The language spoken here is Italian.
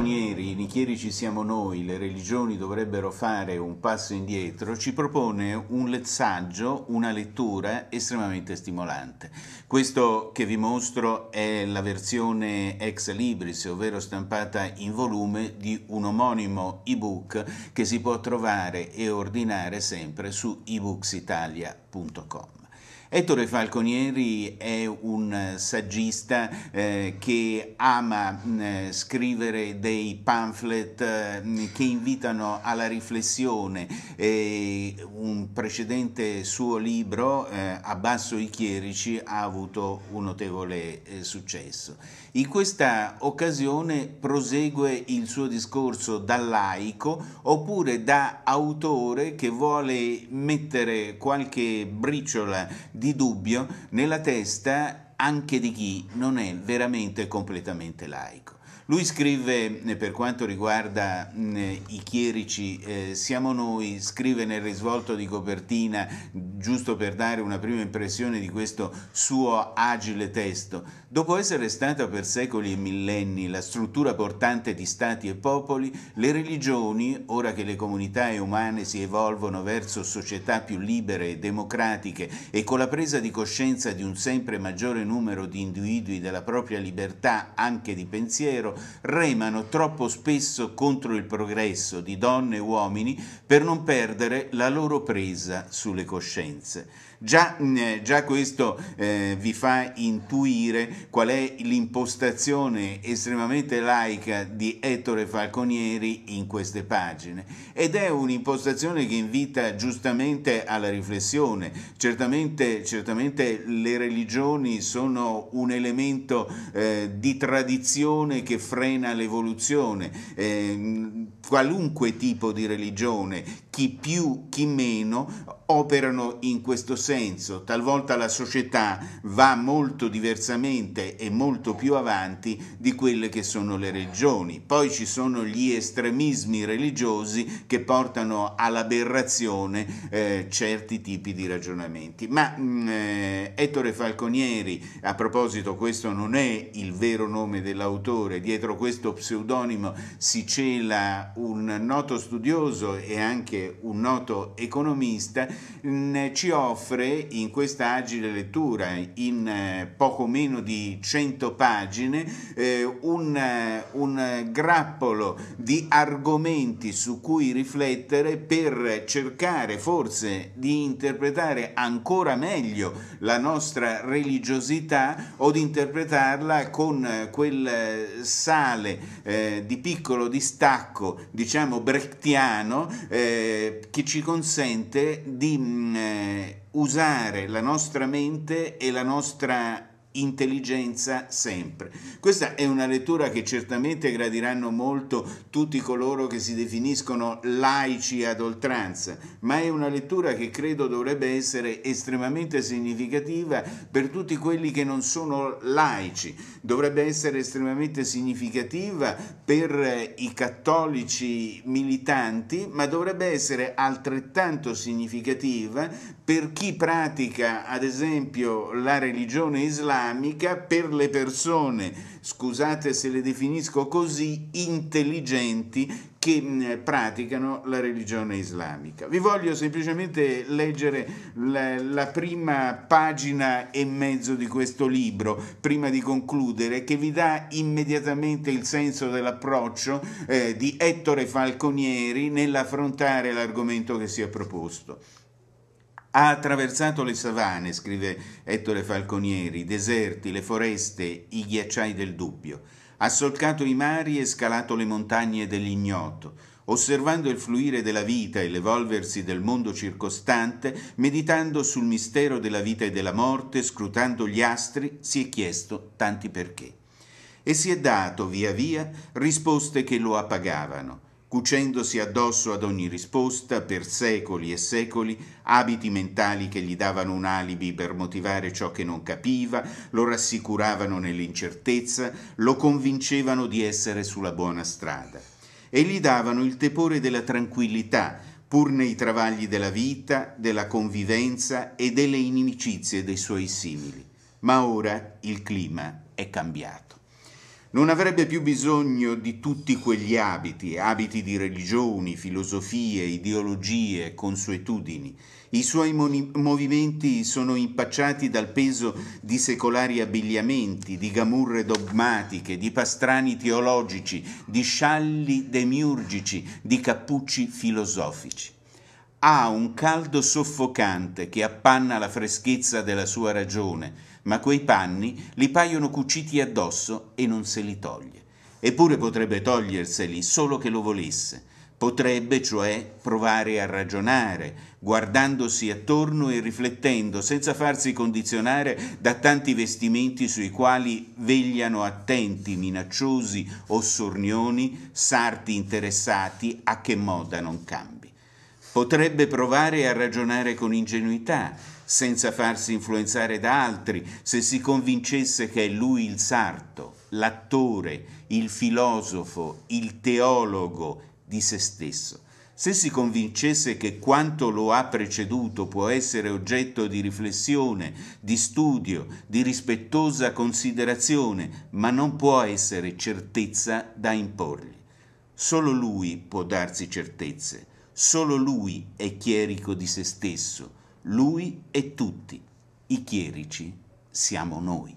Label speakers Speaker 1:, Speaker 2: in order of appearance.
Speaker 1: bracconieri, i nichierici siamo noi, le religioni dovrebbero fare un passo indietro, ci propone un lezzaggio, una lettura estremamente stimolante. Questo che vi mostro è la versione ex libris, ovvero stampata in volume di un omonimo ebook che si può trovare e ordinare sempre su ebooksitalia.com. Ettore Falconieri è un saggista eh, che ama mh, mm, scrivere dei pamphlet mh, mm, che invitano alla riflessione. E un precedente suo libro, eh, Abbasso i chierici, ha avuto un notevole eh, successo. In questa occasione prosegue il suo discorso da laico oppure da autore che vuole mettere qualche briciola di dubbio nella testa anche di chi non è veramente completamente laico. Lui scrive eh, per quanto riguarda mh, mm, eh, i chierici eh, siamo noi, scrive nel risvolto di copertina, giusto per dare una prima impressione di questo suo agile testo, dopo essere stata per secoli e millenni la struttura portante di stati e popoli, le religioni, ora che le comunità umane si evolvono verso società più libere e democratiche e con la presa di coscienza di un sempre maggiore numero di individui della propria libertà anche di pensiero, remano troppo spesso contro il progresso di donne e uomini per non perdere la loro presa sulle coscienze. Già, eh, già questo eh, vi fa intuire qual è l'impostazione estremamente laica di Ettore Falconieri in queste pagine ed è un'impostazione che invita giustamente alla riflessione. Certamente, certamente le religioni sono un elemento eh, di tradizione che frena l'evoluzione. Eh, qualunque tipo di religione, chi più, chi meno, operano in questo senso. Talvolta la società va molto diversamente e molto più avanti di quelle che sono le regioni. Poi ci sono gli estremismi religiosi che portano all'aberrazione eh, certi tipi di ragionamenti. Ma mh, mm, eh, Ettore Falconieri, a proposito questo non è il vero nome dell'autore, dietro questo pseudonimo si cela un noto studioso e anche un noto economista Mm, ci offre in questa agile lettura, in eh, poco meno di 100 pagine, eh, un, eh, un grappolo di argomenti su cui riflettere per cercare forse di interpretare ancora meglio la nostra religiosità o di interpretarla con quel sale di piccolo distacco, diciamo brechtiano, che ci consente di di mh, mm, eh, usare la nostra mente e la nostra intelligenza sempre. Questa è una lettura che certamente gradiranno molto tutti coloro che si definiscono laici ad oltranza, ma è una lettura che credo dovrebbe essere estremamente significativa per tutti quelli che non sono laici, dovrebbe essere estremamente significativa per eh, i cattolici militanti, ma dovrebbe essere altrettanto significativa per chi pratica ad esempio la religione islamica, per le persone, scusate se le definisco così, intelligenti che praticano la religione islamica. Vi voglio semplicemente leggere la, la, prima pagina e mezzo di questo libro, prima di concludere, che vi dà immediatamente il senso dell'approccio eh, di Ettore Falconieri nell'affrontare l'argomento che si è proposto. Ha attraversato le savane, scrive Ettore Falconieri, i deserti, le foreste, i ghiacciai del dubbio. Ha solcato i mari e scalato le montagne dell'ignoto. Osservando il fluire della vita e l'evolversi del mondo circostante, meditando sul mistero della vita e della morte, scrutando gli astri, si è chiesto tanti perché. E si è dato, via via, risposte che lo appagavano cucendosi addosso ad ogni risposta, per secoli e secoli, abiti mentali che gli davano un alibi per motivare ciò che non capiva, lo rassicuravano nell'incertezza, lo convincevano di essere sulla buona strada. E gli davano il tepore della tranquillità, pur nei travagli della vita, della convivenza e delle inimicizie dei suoi simili. Ma ora il clima è cambiato. Non avrebbe più bisogno di tutti quegli abiti, abiti di religioni, filosofie, ideologie, consuetudini. I suoi moni- movimenti sono impacciati dal peso di secolari abbigliamenti, di gamurre dogmatiche, di pastrani teologici, di scialli demiurgici, di cappucci filosofici ha un caldo soffocante che appanna la freschezza della sua ragione, ma quei panni li paiono cuciti addosso e non se li toglie. Eppure potrebbe toglierseli solo che lo volesse. Potrebbe, cioè, provare a ragionare, guardandosi attorno e riflettendo, senza farsi condizionare da tanti vestimenti sui quali vegliano attenti, minacciosi o sornioni, sarti interessati a che moda non cambi. Potrebbe provare a ragionare con ingenuità, senza farsi influenzare da altri, se si convincesse che è lui il sarto, l'attore, il filosofo, il teologo di se stesso, se si convincesse che quanto lo ha preceduto può essere oggetto di riflessione, di studio, di rispettosa considerazione, ma non può essere certezza da imporgli. Solo lui può darsi certezze, solo lui è chierico di se stesso, lui e tutti, i chierici siamo noi.